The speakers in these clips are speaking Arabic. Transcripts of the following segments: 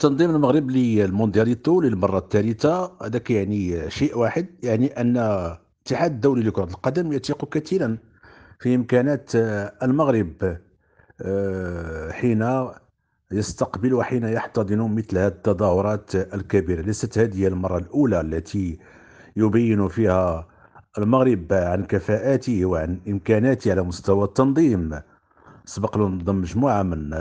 تنظيم المغرب للمونديالتو للمره الثالثه هذا يعني شيء واحد يعني ان الاتحاد الدولي لكره القدم يثق كثيرا في امكانات المغرب آه، حين يستقبل وحين يحتضن مثل هذه التظاهرات الكبيره ليست هذه المره الاولى التي يبين فيها المغرب عن كفاءاته وعن امكاناته على مستوى التنظيم سبق له نظم مجموعه من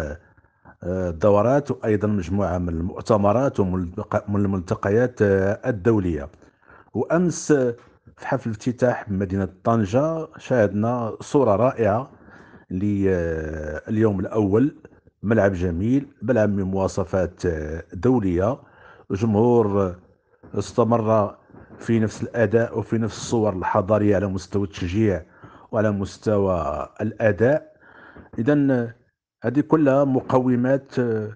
دورات وايضا مجموعه من المؤتمرات ومن الملتقيات آه، الدوليه وامس آه، في حفل افتتاح مدينه طنجه شاهدنا صوره رائعه لليوم آه، الاول ملعب جميل ملعب من مواصفات دوليه جمهور استمر في نفس الاداء وفي نفس الصور الحضاريه على مستوى التشجيع وعلى مستوى الاداء اذا هذه كلها مقومات آه،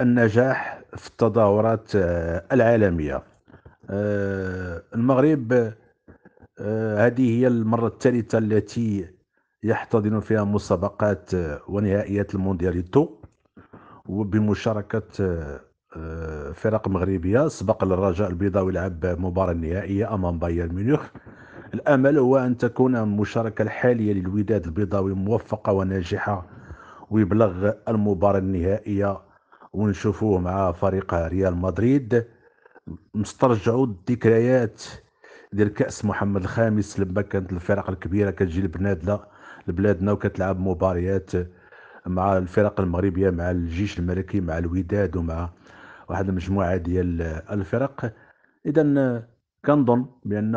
النجاح في التظاهرات آه، العالمية آه، المغرب هذه هي المرة الثالثة التي يحتضن فيها مسابقات ونهائيات التو وبمشاركة فرق مغربية سبق للرجاء البيضاوي لعب مباراة نهائية أمام بايرن ميونخ الأمل هو أن تكون المشاركة الحالية للوداد البيضاوي موفقة وناجحة ويبلغ المباراة النهائية ونشوفوه مع فريق ريال مدريد نسترجعوا الذكريات ديال كاس محمد الخامس لما كانت الفرق الكبيره كتجي لبنادنا لبلادنا وكتلعب مباريات مع الفرق المغربيه مع الجيش الملكي مع الوداد ومع واحد المجموعه ديال الفرق اذا كنظن بان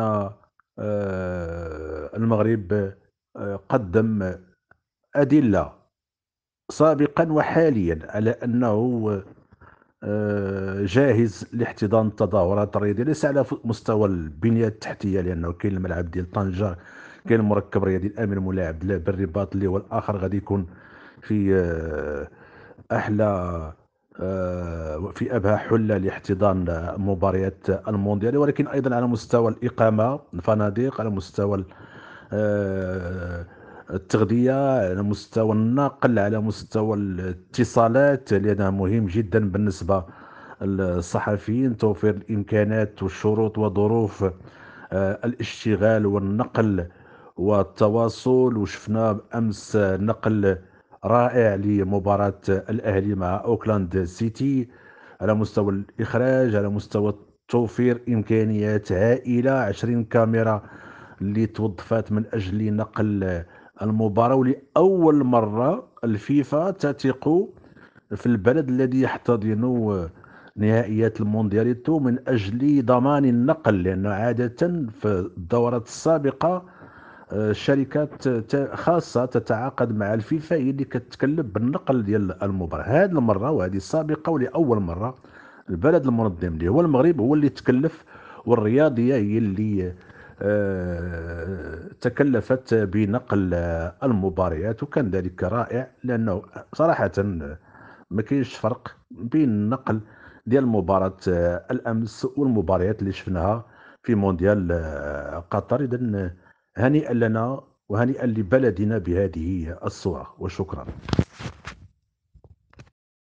آه، المغرب آه، قدم ادله سابقا وحاليا على انه آه، جاهز لاحتضان التظاهرات الرياضيه ليس على مستوى البنيه التحتيه لانه كاين الملعب ديال طنجه كاين المركب الرياضي الامن الملاعب بالرباط اللي هو الاخر غادي يكون في آه، احلى آه، في ابهى حله لاحتضان مباريات المونديال ولكن ايضا على مستوى الاقامه الفنادق على مستوى التغذية على مستوى النقل على مستوى الاتصالات لأنها مهم جدا بالنسبة للصحفيين توفير الإمكانات والشروط وظروف آه، الاشتغال والنقل والتواصل وشفنا أمس نقل رائع لمباراة الأهلي مع أوكلاند سيتي على مستوى الإخراج على مستوى توفير إمكانيات هائلة 20 كاميرا اللي توظفت من أجل نقل المباراة ولأول مرة الفيفا تثق في البلد الذي يحتضن نهائيات الموندياليتو من أجل ضمان النقل لأن عادة في الدورات السابقة آه، شركات خاصة تتعاقد مع الفيفا هي اللي كتكلف بالنقل ديال المباراة هذه المرة وهذه السابقة ولأول مرة البلد المنظم اللي هو المغرب هو اللي تكلف والرياضية هي اللي آه، تكلفت بنقل المباريات وكان ذلك رائع لانه صراحه ما كاينش فرق بين النقل ديال مباراه آه، الامس والمباريات اللي شفناها في مونديال آه، قطر اذا هنيئا لنا وهنيئا لبلدنا بهذه الصوره وشكرا